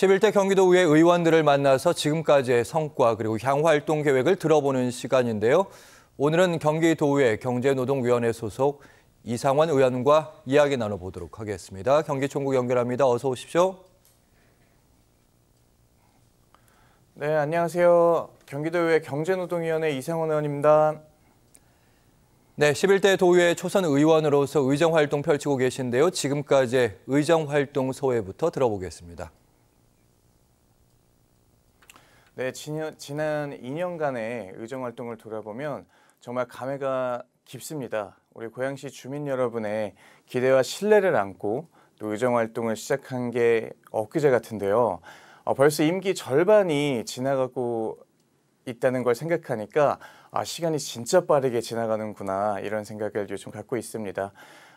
11대 경기도의회 의원들을 만나서 지금까지의 성과 그리고 향후 활동 계획을 들어보는 시간인데요. 오늘은 경기도의회 경제노동위원회 소속 이상원 의원과 이야기 나눠보도록 하겠습니다. 경기총국 연결합니다. 어서 오십시오. 네, 안녕하세요. 경기도의회 경제노동위원회 이상원 의원입니다. 네, 11대 도의회 초선 의원으로서 의정 활동 펼치고 계신데요. 지금까지 의정 활동 소회부터 들어보겠습니다. 네, 지난, 지난 2년간의 의정 활동을 돌아보면 정말 감회가 깊습니다. 우리 고양시 주민 여러분의 기대와 신뢰를 안고 또 의정 활동을 시작한 게 엊그제 같은데요. 어, 벌써 임기 절반이 지나가고 있다는 걸 생각하니까 아, 시간이 진짜 빠르게 지나가는구나 이런 생각을 요즘 갖고 있습니다.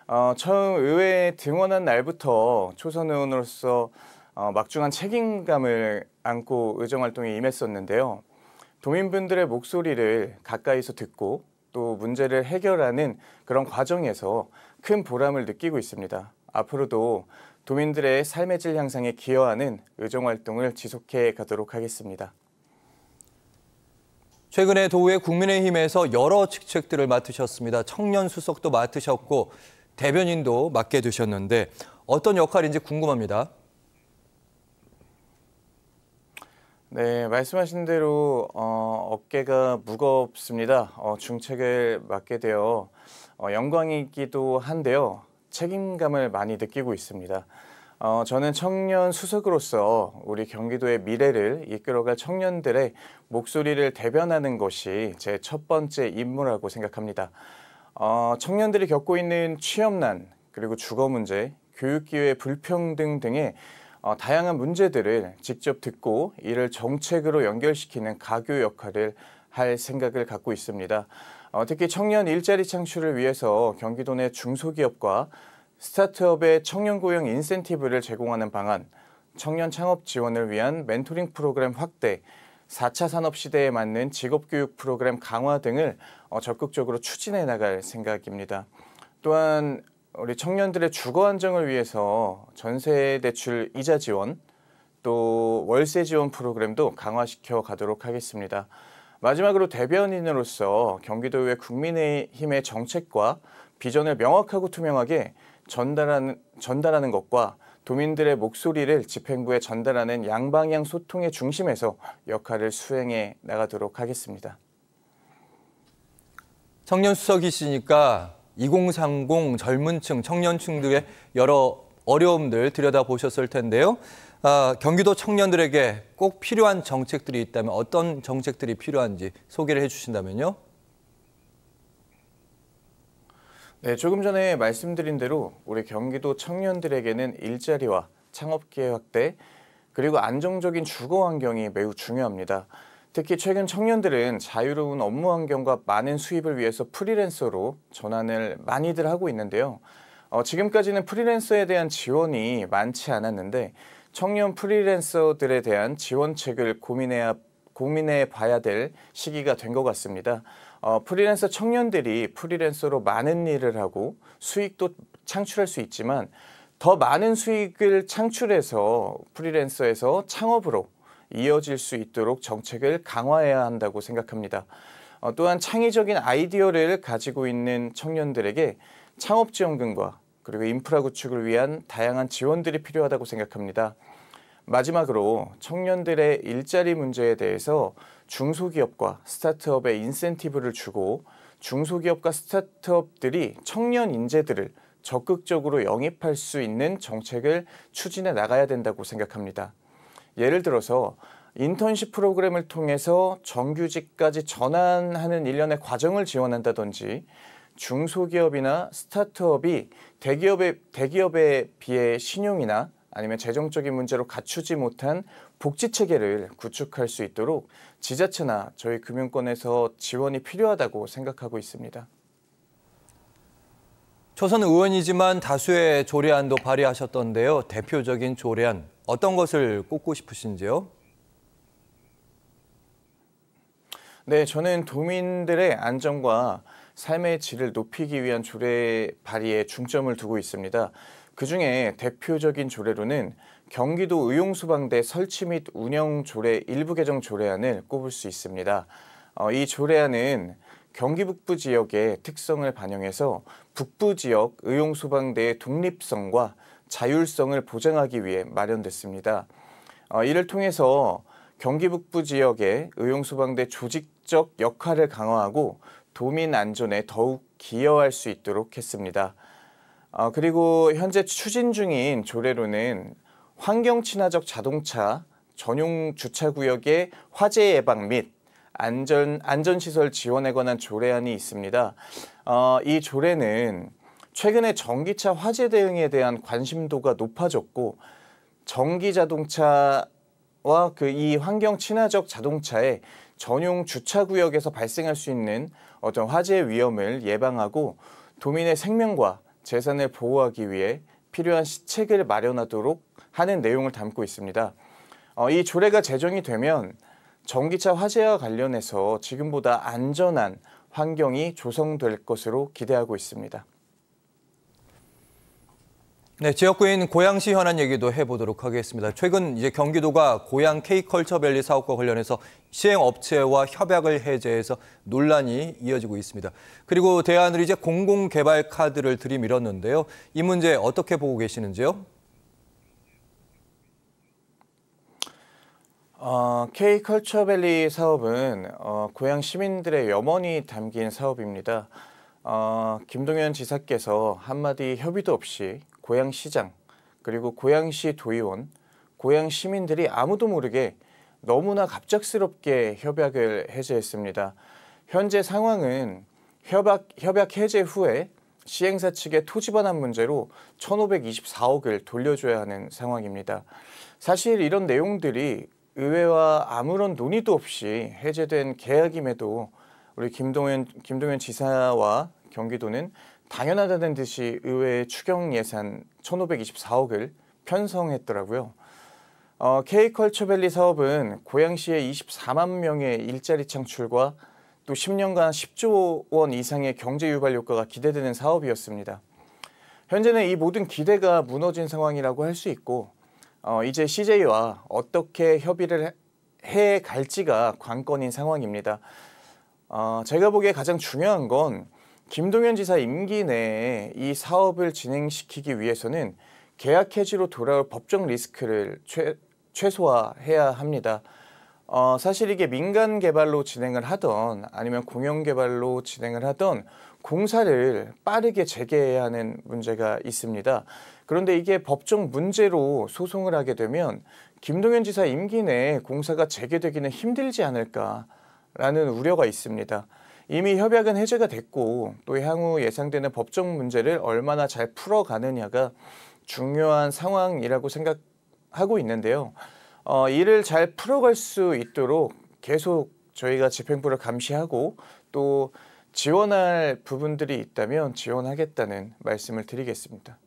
어, 처음 의회에 등원한 날부터 초선 의원으로서 어, 막중한 책임감을 안고 의정 활동에 임했었는데요. 도민분들의 목소리를 가까이서 듣고 또 문제를 해결하는 그런 과정에서 큰 보람을 느끼고 있습니다. 앞으로도 도민들의 삶의 질 향상에 기여하는 의정 활동을 지속해 가도록 하겠습니다. 최근에 도우의 국민의힘에서 여러 직책들을 맡으셨습니다. 청년 수석도 맡으셨고 대변인도 맡게 되셨는데 어떤 역할인지 궁금합니다. 네, 말씀하신 대로 어, 어깨가 무겁습니다. 어, 중책을 맡게 되어 어, 영광이기도 한데요. 책임감을 많이 느끼고 있습니다. 어, 저는 청년 수석으로서 우리 경기도의 미래를 이끌어갈 청년들의 목소리를 대변하는 것이 제 첫 번째 임무라고 생각합니다. 어, 청년들이 겪고 있는 취업난, 그리고 주거 문제, 교육기회 불평등 등의 어, 다양한 문제들을 직접 듣고 이를 정책으로 연결시키는 가교 역할을 할 생각을 갖고 있습니다. 어, 특히 청년 일자리 창출을 위해서 경기도 내 중소기업과 스타트업의 청년 고용 인센티브를 제공하는 방안, 청년 창업 지원을 위한 멘토링 프로그램 확대, 4차 산업 시대에 맞는 직업교육 프로그램 강화 등을 어, 적극적으로 추진해 나갈 생각입니다. 또한 우리 청년들의 주거 안정을 위해서 전세 대출 이자 지원 또 월세 지원 프로그램도 강화시켜 가도록 하겠습니다. 마지막으로 대변인으로서 경기도의 국민의힘의 정책과 비전을 명확하고 투명하게 전달하는, 전달하는 것과 도민들의 목소리를 집행부에 전달하는 양방향 소통의 중심에서 역할을 수행해 나가도록 하겠습니다. 청년 수석이시니까 2030 젊은층, 청년층들의 여러 어려움들 들여다보셨을 텐데요. 아, 경기도 청년들에게 꼭 필요한 정책들이 있다면 어떤 정책들이 필요한지 소개를 해주신다면요. 네, 조금 전에 말씀드린 대로 우리 경기도 청년들에게는 일자리와 창업 기회 확대 그리고 안정적인 주거 환경이 매우 중요합니다. 특히 최근 청년들은 자유로운 업무 환경과 많은 수입을 위해서 프리랜서로 전환을 많이들 하고 있는데요. 어, 지금까지는 프리랜서에 대한 지원이 많지 않았는데 청년 프리랜서들에 대한 지원책을 고민해야 고민해 봐야 될 시기가 된 것 같습니다. 어, 프리랜서 청년들이 프리랜서로 많은 일을 하고 수익도 창출할 수 있지만 더 많은 수익을 창출해서 프리랜서에서 창업으로 이어질 수 있도록 정책을 강화해야 한다고 생각합니다. 어, 또한 창의적인 아이디어를 가지고 있는 청년들에게 창업지원금과 그리고 인프라 구축을 위한 다양한 지원들이 필요하다고 생각합니다. 마지막으로 청년들의 일자리 문제에 대해서 중소기업과 스타트업에 인센티브를 주고 중소기업과 스타트업들이 청년 인재들을 적극적으로 영입할 수 있는 정책을 추진해 나가야 된다고 생각합니다. 예를 들어서 인턴십 프로그램을 통해서 정규직까지 전환하는 일련의 과정을 지원한다든지 중소기업이나 스타트업이 대기업에, 대기업에 비해 신용이나 아니면 재정적인 문제로 갖추지 못한 복지 체계를 구축할 수 있도록 지자체나 저희 금융권에서 지원이 필요하다고 생각하고 있습니다. 초선 의원이지만 다수의 조례안도 발의하셨던데요. 대표적인 조례안 어떤 것을 꼽고 싶으신지요? 네, 저는 도민들의 안전과 삶의 질을 높이기 위한 조례 발의에 중점을 두고 있습니다. 그 중에 대표적인 조례로는 경기도 의용소방대 설치 및 운영 조례 일부 개정 조례안을 꼽을 수 있습니다. 어, 이 조례안은 경기 북부 지역의 특성을 반영해서 북부 지역 의용소방대의 독립성과 자율성을 보장하기 위해 마련됐습니다. 어, 이를 통해서 경기 북부 지역의 의용소방대 조직적 역할을 강화하고 도민 안전에 더욱 기여할 수 있도록 했습니다. 어, 그리고 현재 추진 중인 조례로는 환경 친화적 자동차 전용 주차구역의 화재 예방 및 안전, 안전시설 지원에 관한 조례안이 있습니다. 어, 이 조례는 최근에 전기차 화재 대응에 대한 관심도가 높아졌고 전기 자동차와 그 이 환경 친화적 자동차의 전용 주차 구역에서 발생할 수 있는 어떤 화재 위험을 예방하고 도민의 생명과 재산을 보호하기 위해 필요한 시책을 마련하도록 하는 내용을 담고 있습니다. 어, 이 조례가 제정이 되면 전기차 화재와 관련해서 지금보다 안전한 환경이 조성될 것으로 기대하고 있습니다. 네, 지역구인 고양시 현안 얘기도 해보도록 하겠습니다. 최근 이제 경기도가 고양 K컬처밸리 사업과 관련해서 시행업체와 협약을 해제해서 논란이 이어지고 있습니다. 그리고 대안을 이제 공공개발 카드를 들이밀었는데요. 이 문제 어떻게 보고 계시는지요? 어, K컬처밸리 사업은 어, 고양 시민들의 염원이 담긴 사업입니다. 어, 김동연 지사께서 한마디 협의도 없이 고양시장, 그리고 고양시 도의원, 고양 시민들이 아무도 모르게 너무나 갑작스럽게 협약을 해제했습니다. 현재 상황은 협약, 협약 해제 후에 시행사 측의 토지 반환 문제로 1,524억을 돌려줘야 하는 상황입니다. 사실 이런 내용들이 의회와 아무런 논의도 없이 해제된 계약임에도 우리 김동현, 김동현 지사와 경기도는 당연하다는 듯이 의회의 추경 예산 1,524억을 편성했더라고요. 어, K컬처밸리 사업은 고양시의 24만 명의 일자리 창출과 또 10년간 10조 원 이상의 경제 유발 효과가 기대되는 사업이었습니다. 현재는 이 모든 기대가 무너진 상황이라고 할 수 있고 어, 이제 CJ와 어떻게 협의를 해 갈지가 관건인 상황입니다. 어, 제가 보기에 가장 중요한 건 김동연 지사 임기 내에 이 사업을 진행시키기 위해서는 계약 해지로 돌아올 법적 리스크를 최, 최소화해야 합니다. 어, 사실 이게 민간 개발로 진행을 하던 아니면 공영 개발로 진행을 하던 공사를 빠르게 재개해야 하는 문제가 있습니다. 그런데 이게 법적 문제로 소송을 하게 되면 김동연 지사 임기 내에 공사가 재개되기는 힘들지 않을까라는 우려가 있습니다. 이미 협약은 해제가 됐고 또 향후 예상되는 법적 문제를 얼마나 잘 풀어가느냐가 중요한 상황이라고 생각하고 있는데요. 어, 이를 잘 풀어갈 수 있도록 계속 저희가 집행부를 감시하고 또 지원할 부분들이 있다면 지원하겠다는 말씀을 드리겠습니다.